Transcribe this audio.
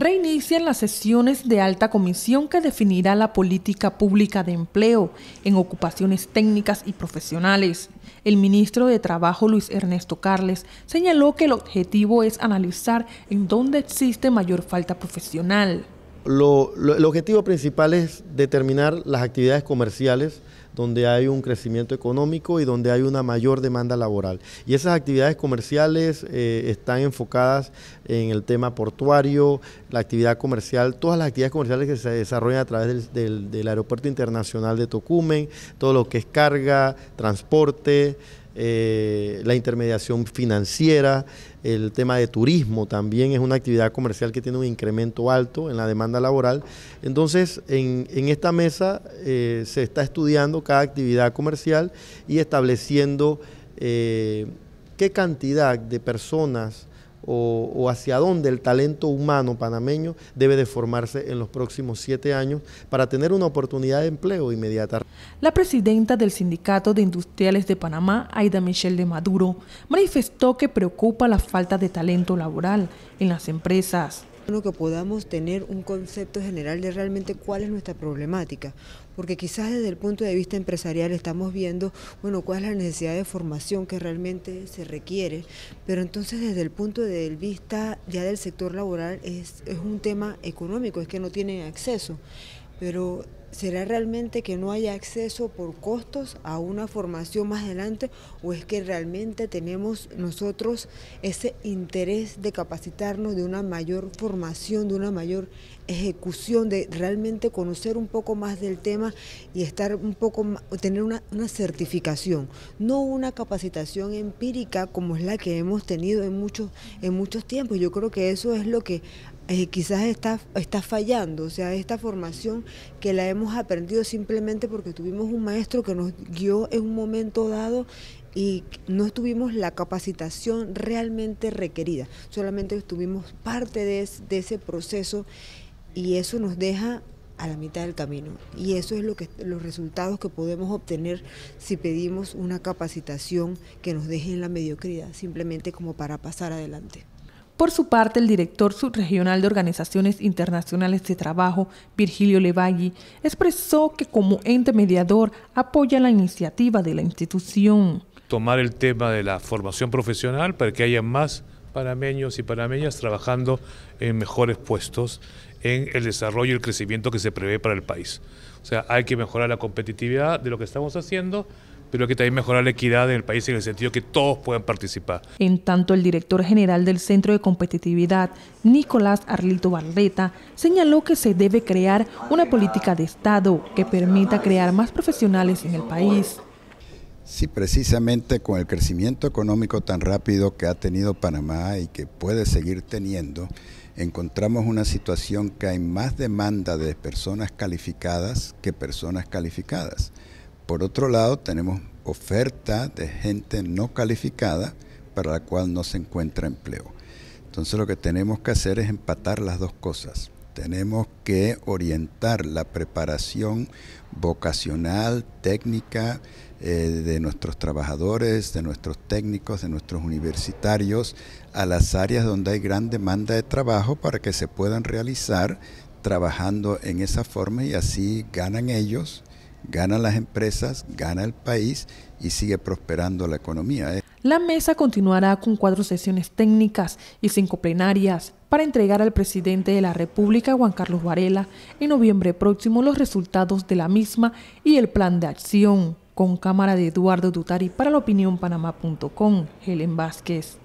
reinician las sesiones de alta comisión que definirá la política pública de empleo en ocupaciones técnicas y profesionales. El ministro de Trabajo Luis Ernesto Carles señaló que el objetivo es analizar en dónde existe mayor falta profesional. el objetivo principal es determinar las actividades comerciales donde hay un crecimiento económico y donde hay una mayor demanda laboral. Y esas actividades comerciales eh, están enfocadas en el tema portuario, la actividad comercial, todas las actividades comerciales que se desarrollan a través del, del Aeropuerto Internacional de Tocumen, todo lo que es carga, transporte. Eh, la intermediación financiera, el tema de turismo también es una actividad comercial que tiene un incremento alto en la demanda laboral. Entonces, en, esta mesa eh, se está estudiando cada actividad comercial y estableciendo eh, qué cantidad de personas o, hacia dónde el talento humano panameño debe de formarse en los próximos siete años para tener una oportunidad de empleo inmediata. La presidenta del Sindicato de Industriales de Panamá, Aida Michelle de Maduro, manifestó que preocupa la falta de talento laboral en las empresas que podamos tener un concepto general de realmente cuál es nuestra problemática, porque quizás desde el punto de vista empresarial estamos viendo, bueno, cuál es la necesidad de formación que realmente se requiere, pero entonces desde el punto de vista ya del sector laboral es, es un tema económico, es que no tienen acceso, pero ¿Será realmente que no haya acceso por costos a una formación más adelante o es que realmente tenemos nosotros ese interés de capacitarnos de una mayor formación, de una mayor ejecución, de realmente conocer un poco más del tema y estar un poco tener una, certificación, no una capacitación empírica como es la que hemos tenido en muchos, en muchos tiempos? Yo creo que eso es lo que eh, quizás está, está fallando, o sea, esta formación que la hemos hemos aprendido simplemente porque tuvimos un maestro que nos guió en un momento dado y no tuvimos la capacitación realmente requerida, solamente estuvimos parte de, de ese proceso y eso nos deja a la mitad del camino. Y eso es lo que los resultados que podemos obtener si pedimos una capacitación que nos deje en la mediocridad, simplemente como para pasar adelante. Por su parte, el director subregional de organizaciones internacionales de trabajo, Virgilio Levalli, expresó que como ente mediador apoya la iniciativa de la institución. Tomar el tema de la formación profesional para que haya más panameños y panameñas trabajando en mejores puestos en el desarrollo y el crecimiento que se prevé para el país. O sea, hay que mejorar la competitividad de lo que estamos haciendo, pero que también mejorar la equidad en el país en el sentido que todos puedan participar. En tanto, el director general del Centro de Competitividad, Nicolás Arlito Barreta, señaló que se debe crear una política de Estado que permita crear más profesionales en el país. Sí, precisamente con el crecimiento económico tan rápido que ha tenido Panamá y que puede seguir teniendo, encontramos una situación que hay más demanda de personas calificadas que personas calificadas. Por otro lado, tenemos oferta de gente no calificada para la cual no se encuentra empleo. Entonces lo que tenemos que hacer es empatar las dos cosas. Tenemos que orientar la preparación vocacional, técnica eh, de nuestros trabajadores, de nuestros técnicos, de nuestros universitarios a las áreas donde hay gran demanda de trabajo para que se puedan realizar trabajando en esa forma y así ganan ellos Gana las empresas, gana el país y sigue prosperando la economía. ¿eh? La mesa continuará con cuatro sesiones técnicas y cinco plenarias para entregar al presidente de la República, Juan Carlos Varela, en noviembre próximo los resultados de la misma y el plan de acción, con cámara de Eduardo Dutari para la opinión panamá.com, Helen Vázquez.